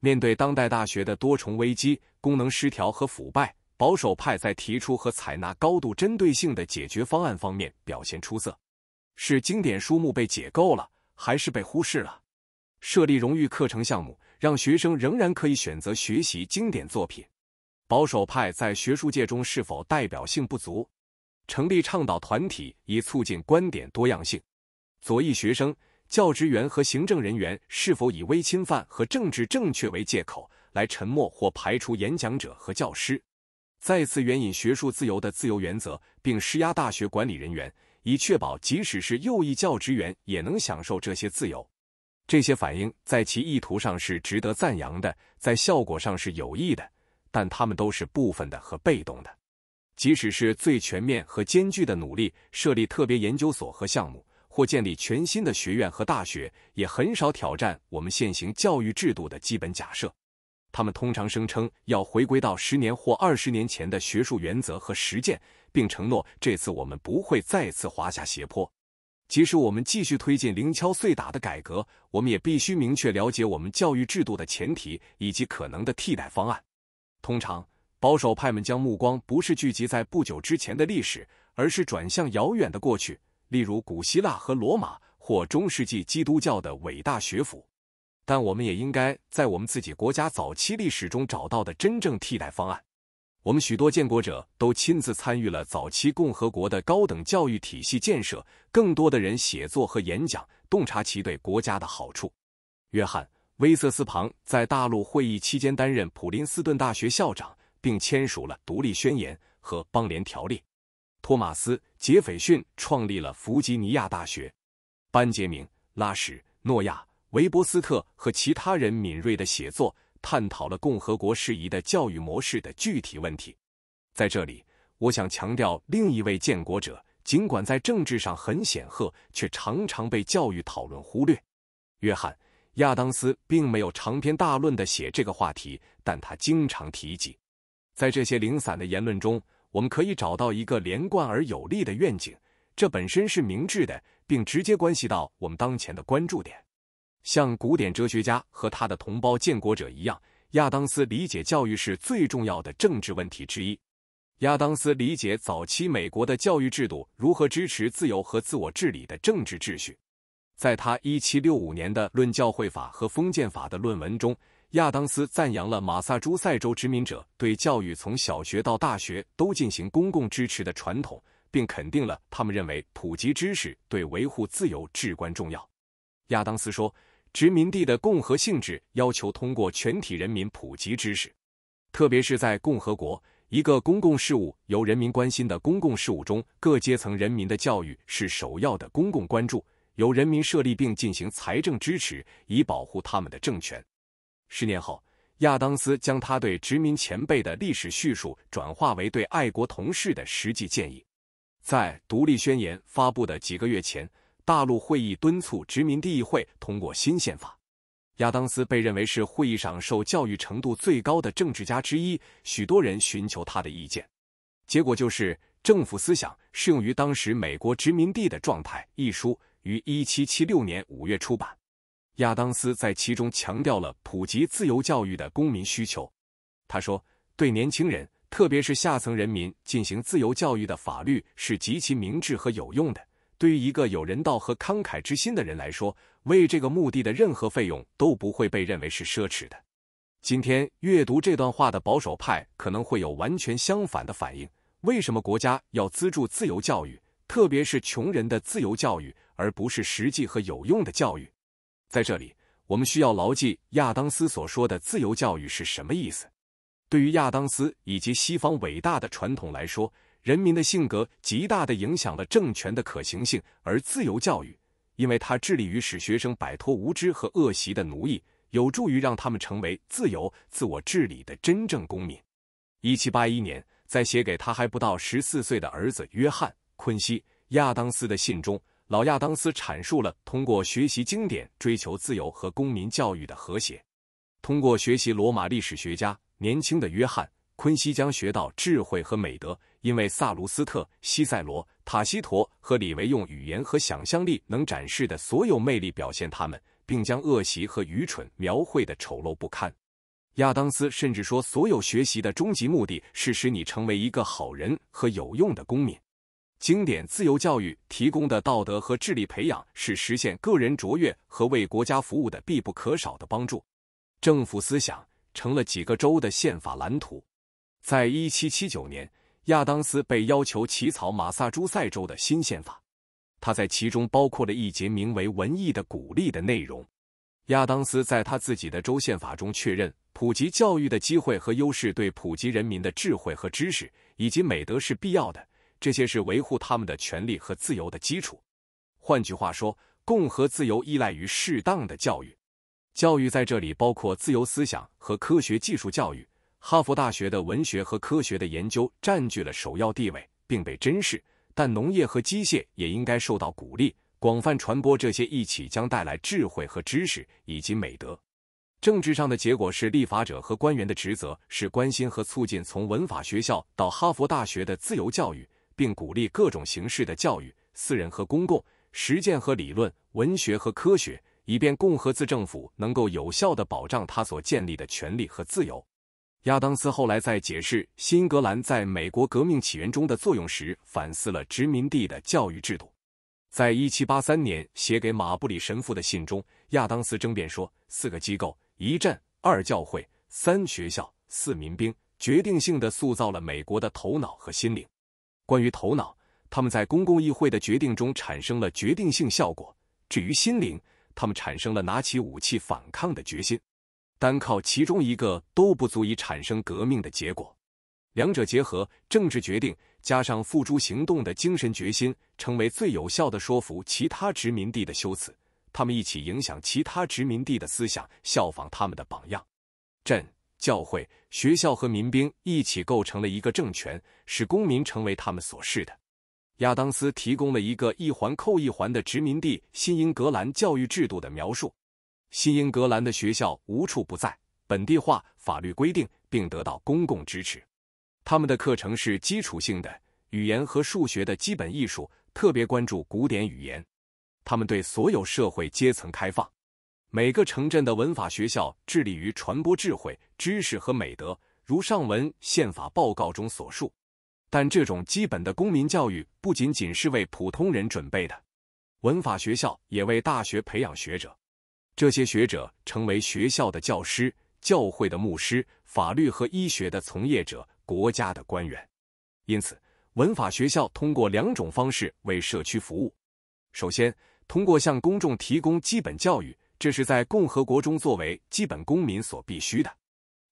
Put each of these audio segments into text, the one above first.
面对当代大学的多重危机、功能失调和腐败，保守派在提出和采纳高度针对性的解决方案方面表现出色。是经典书目被解构了，还是被忽视了？设立荣誉课程项目，让学生仍然可以选择学习经典作品。保守派在学术界中是否代表性不足？成立倡导团体以促进观点多样性。左翼学生。教职员和行政人员是否以微侵犯和政治正确为借口来沉默或排除演讲者和教师？再次援引学术自由的自由原则，并施压大学管理人员，以确保即使是右翼教职员也能享受这些自由。这些反应在其意图上是值得赞扬的，在效果上是有益的，但他们都是部分的和被动的。即使是最全面和艰巨的努力，设立特别研究所和项目。或建立全新的学院和大学，也很少挑战我们现行教育制度的基本假设。他们通常声称要回归到十年或二十年前的学术原则和实践，并承诺这次我们不会再次滑下斜坡。即使我们继续推进零敲碎打的改革，我们也必须明确了解我们教育制度的前提以及可能的替代方案。通常，保守派们将目光不是聚集在不久之前的历史，而是转向遥远的过去。例如古希腊和罗马，或中世纪基督教的伟大学府，但我们也应该在我们自己国家早期历史中找到的真正替代方案。我们许多建国者都亲自参与了早期共和国的高等教育体系建设，更多的人写作和演讲，洞察其对国家的好处。约翰·威瑟斯庞在大陆会议期间担任普林斯顿大学校长，并签署了《独立宣言》和《邦联条例》。托马斯·杰斐逊创立了弗吉尼亚大学，班杰明·拉什、诺亚·韦伯斯特和其他人敏锐的写作探讨了共和国事宜的教育模式的具体问题。在这里，我想强调另一位建国者，尽管在政治上很显赫，却常常被教育讨论忽略。约翰·亚当斯并没有长篇大论的写这个话题，但他经常提及，在这些零散的言论中。我们可以找到一个连贯而有力的愿景，这本身是明智的，并直接关系到我们当前的关注点。像古典哲学家和他的同胞建国者一样，亚当斯理解教育是最重要的政治问题之一。亚当斯理解早期美国的教育制度如何支持自由和自我治理的政治秩序。在他一七六五年的《论教会法和封建法》的论文中。亚当斯赞扬了马萨诸塞州殖民者对教育从小学到大学都进行公共支持的传统，并肯定了他们认为普及知识对维护自由至关重要。亚当斯说：“殖民地的共和性质要求通过全体人民普及知识，特别是在共和国，一个公共事务由人民关心的公共事务中，各阶层人民的教育是首要的公共关注，由人民设立并进行财政支持，以保护他们的政权。”十年后，亚当斯将他对殖民前辈的历史叙述转化为对爱国同事的实际建议。在独立宣言发布的几个月前，大陆会议敦促殖民地议会通过新宪法。亚当斯被认为是会议上受教育程度最高的政治家之一，许多人寻求他的意见。结果就是《政府思想适用于当时美国殖民地的状态》一书于一七七六年五月出版。亚当斯在其中强调了普及自由教育的公民需求。他说：“对年轻人，特别是下层人民进行自由教育的法律是极其明智和有用的。对于一个有人道和慷慨之心的人来说，为这个目的的任何费用都不会被认为是奢侈的。”今天阅读这段话的保守派可能会有完全相反的反应：为什么国家要资助自由教育，特别是穷人的自由教育，而不是实际和有用的教育？在这里，我们需要牢记亚当斯所说的“自由教育”是什么意思。对于亚当斯以及西方伟大的传统来说，人民的性格极大的影响了政权的可行性。而自由教育，因为它致力于使学生摆脱无知和恶习的奴役，有助于让他们成为自由、自我治理的真正公民。一七八一年，在写给他还不到十四岁的儿子约翰·昆西·亚当斯的信中。老亚当斯阐述了通过学习经典追求自由和公民教育的和谐。通过学习罗马历史学家，年轻的约翰·昆西将学到智慧和美德，因为萨卢斯特、西塞罗、塔西佗和李维用语言和想象力能展示的所有魅力表现他们，并将恶习和愚蠢描绘的丑陋不堪。亚当斯甚至说，所有学习的终极目的是使你成为一个好人和有用的公民。经典自由教育提供的道德和智力培养是实现个人卓越和为国家服务的必不可少的帮助。政府思想成了几个州的宪法蓝图。在一七七九年，亚当斯被要求起草马萨诸塞州的新宪法，他在其中包括了一节名为“文艺”的鼓励的内容。亚当斯在他自己的州宪法中确认，普及教育的机会和优势对普及人民的智慧和知识以及美德是必要的。这些是维护他们的权利和自由的基础。换句话说，共和自由依赖于适当的教育。教育在这里包括自由思想和科学技术教育。哈佛大学的文学和科学的研究占据了首要地位，并被珍视。但农业和机械也应该受到鼓励，广泛传播这些，一起将带来智慧和知识以及美德。政治上的结果是，立法者和官员的职责是关心和促进从文法学校到哈佛大学的自由教育。并鼓励各种形式的教育，私人和公共，实践和理论，文学和科学，以便共和制政府能够有效地保障他所建立的权利和自由。亚当斯后来在解释新英格兰在美国革命起源中的作用时，反思了殖民地的教育制度。在一七八三年写给马布里神父的信中，亚当斯争辩说，四个机构：一镇、二教会、三学校、四民兵，决定性的塑造了美国的头脑和心灵。关于头脑，他们在公共议会的决定中产生了决定性效果；至于心灵，他们产生了拿起武器反抗的决心。单靠其中一个都不足以产生革命的结果，两者结合，政治决定加上付诸行动的精神决心，成为最有效的说服其他殖民地的修辞。他们一起影响其他殖民地的思想，效仿他们的榜样。朕。教会、学校和民兵一起构成了一个政权，使公民成为他们所是的。亚当斯提供了一个一环扣一环的殖民地新英格兰教育制度的描述。新英格兰的学校无处不在，本地化法律规定，并得到公共支持。他们的课程是基础性的，语言和数学的基本艺术，特别关注古典语言。他们对所有社会阶层开放。每个城镇的文法学校致力于传播智慧、知识和美德，如上文宪法报告中所述。但这种基本的公民教育不仅仅是为普通人准备的，文法学校也为大学培养学者。这些学者成为学校的教师、教会的牧师、法律和医学的从业者、国家的官员。因此，文法学校通过两种方式为社区服务：首先，通过向公众提供基本教育。这是在共和国中作为基本公民所必须的。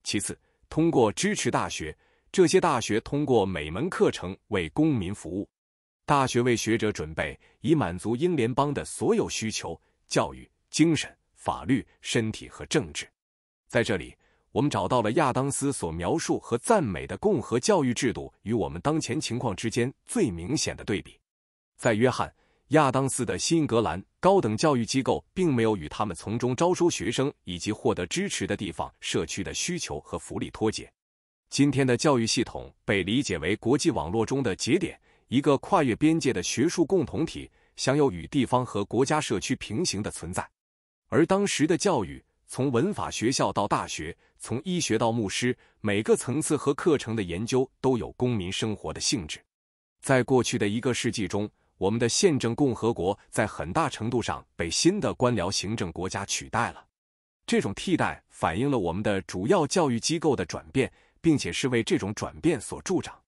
其次，通过支持大学，这些大学通过每门课程为公民服务。大学为学者准备，以满足英联邦的所有需求：教育、精神、法律、身体和政治。在这里，我们找到了亚当斯所描述和赞美的共和教育制度与我们当前情况之间最明显的对比。在约翰·亚当斯的新英格兰。高等教育机构并没有与他们从中招收学生以及获得支持的地方社区的需求和福利脱节。今天的教育系统被理解为国际网络中的节点，一个跨越边界的学术共同体，享有与地方和国家社区平行的存在。而当时的教育，从文法学校到大学，从医学到牧师，每个层次和课程的研究都有公民生活的性质。在过去的一个世纪中。我们的宪政共和国在很大程度上被新的官僚行政国家取代了。这种替代反映了我们的主要教育机构的转变，并且是为这种转变所助长。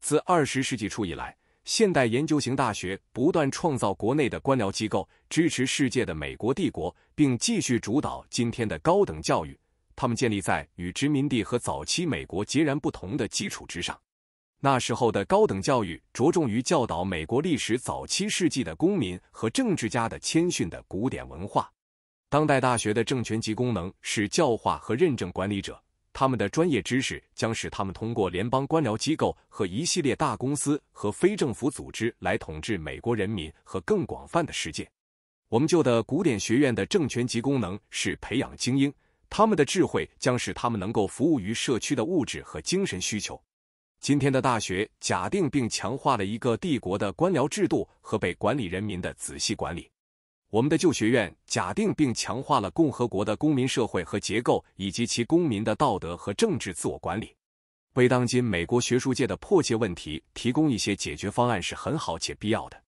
自二十世纪初以来，现代研究型大学不断创造国内的官僚机构，支持世界的美国帝国，并继续主导今天的高等教育。他们建立在与殖民地和早期美国截然不同的基础之上。那时候的高等教育着重于教导美国历史早期世纪的公民和政治家的谦逊的古典文化。当代大学的政权级功能是教化和认证管理者，他们的专业知识将使他们通过联邦官僚机构和一系列大公司和非政府组织来统治美国人民和更广泛的世界。我们旧的古典学院的政权级功能是培养精英，他们的智慧将使他们能够服务于社区的物质和精神需求。今天的大学假定并强化了一个帝国的官僚制度和被管理人民的仔细管理。我们的旧学院假定并强化了共和国的公民社会和结构，以及其公民的道德和政治自我管理。为当今美国学术界的迫切问题提供一些解决方案是很好且必要的。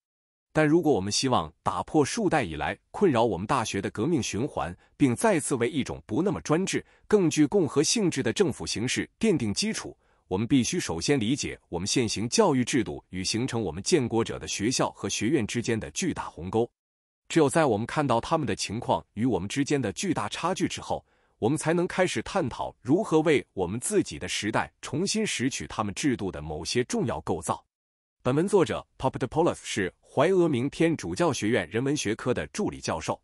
但如果我们希望打破数代以来困扰我们大学的革命循环，并再次为一种不那么专制、更具共和性质的政府形式奠定基础，我们必须首先理解我们现行教育制度与形成我们建国者的学校和学院之间的巨大鸿沟。只有在我们看到他们的情况与我们之间的巨大差距之后，我们才能开始探讨如何为我们自己的时代重新拾取他们制度的某些重要构造。本文作者 Papadopoulos 是怀俄明天主教学院人文学科的助理教授。